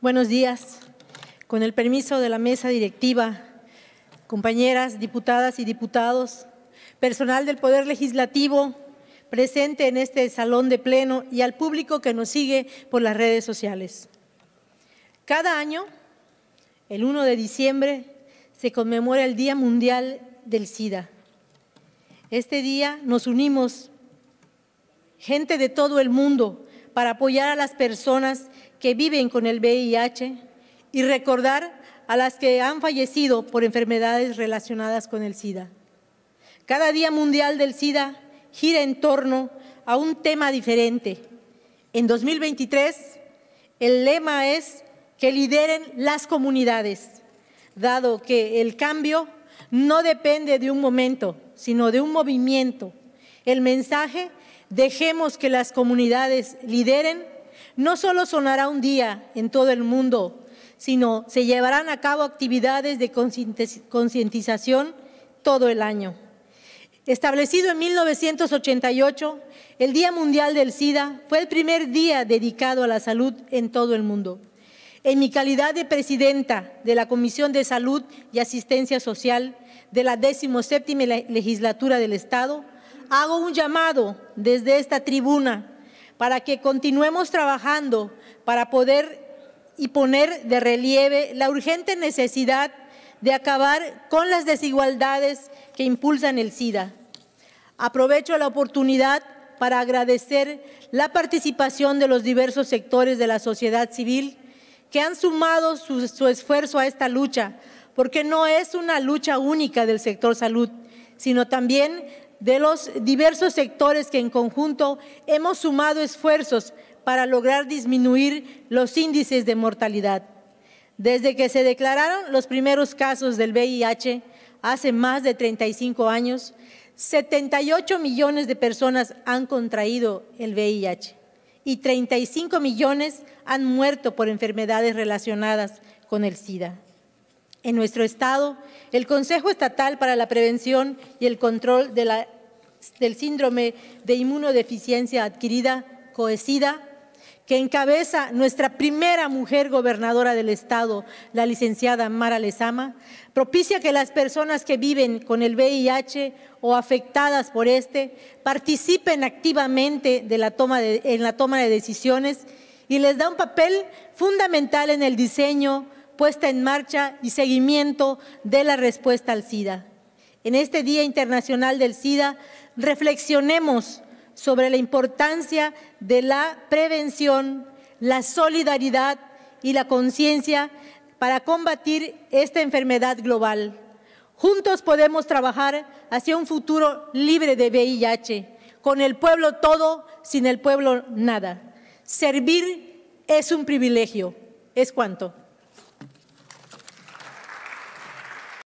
Buenos días. Con el permiso de la mesa directiva, compañeras, diputadas y diputados, personal del Poder Legislativo presente en este salón de pleno y al público que nos sigue por las redes sociales. Cada año, el 1 de diciembre, se conmemora el Día Mundial del SIDA. Este día nos unimos, gente de todo el mundo, para apoyar a las personas que viven con el VIH y recordar a las que han fallecido por enfermedades relacionadas con el SIDA. Cada Día Mundial del SIDA gira en torno a un tema diferente. En 2023, el lema es que lideren las comunidades, dado que el cambio no depende de un momento, sino de un movimiento el mensaje, dejemos que las comunidades lideren, no solo sonará un día en todo el mundo, sino se llevarán a cabo actividades de concientización todo el año. Establecido en 1988, el Día Mundial del SIDA fue el primer día dedicado a la salud en todo el mundo. En mi calidad de presidenta de la Comisión de Salud y Asistencia Social de la 17 legislatura del Estado, hago un llamado desde esta tribuna para que continuemos trabajando para poder y poner de relieve la urgente necesidad de acabar con las desigualdades que impulsan el SIDA. Aprovecho la oportunidad para agradecer la participación de los diversos sectores de la sociedad civil que han sumado su, esfuerzo a esta lucha, porque no es una lucha única del sector salud, sino también de los diversos sectores que en conjunto hemos sumado esfuerzos para lograr disminuir los índices de mortalidad. Desde que se declararon los primeros casos del VIH hace más de 35 años, 78 millones de personas han contraído el VIH y 35 millones han muerto por enfermedades relacionadas con el SIDA. En nuestro estado, el Consejo Estatal para la Prevención y el Control de la del síndrome de inmunodeficiencia adquirida, coesida, que encabeza nuestra primera mujer gobernadora del Estado, la licenciada Mara Lezama, propicia que las personas que viven con el VIH o afectadas por este participen activamente en la toma de decisiones y les da un papel fundamental en el diseño, puesta en marcha y seguimiento de la respuesta al SIDA. En este Día Internacional del SIDA, reflexionemos sobre la importancia de la prevención, la solidaridad y la conciencia para combatir esta enfermedad global. Juntos podemos trabajar hacia un futuro libre de VIH, con el pueblo todo, sin el pueblo nada. Servir es un privilegio, es cuanto.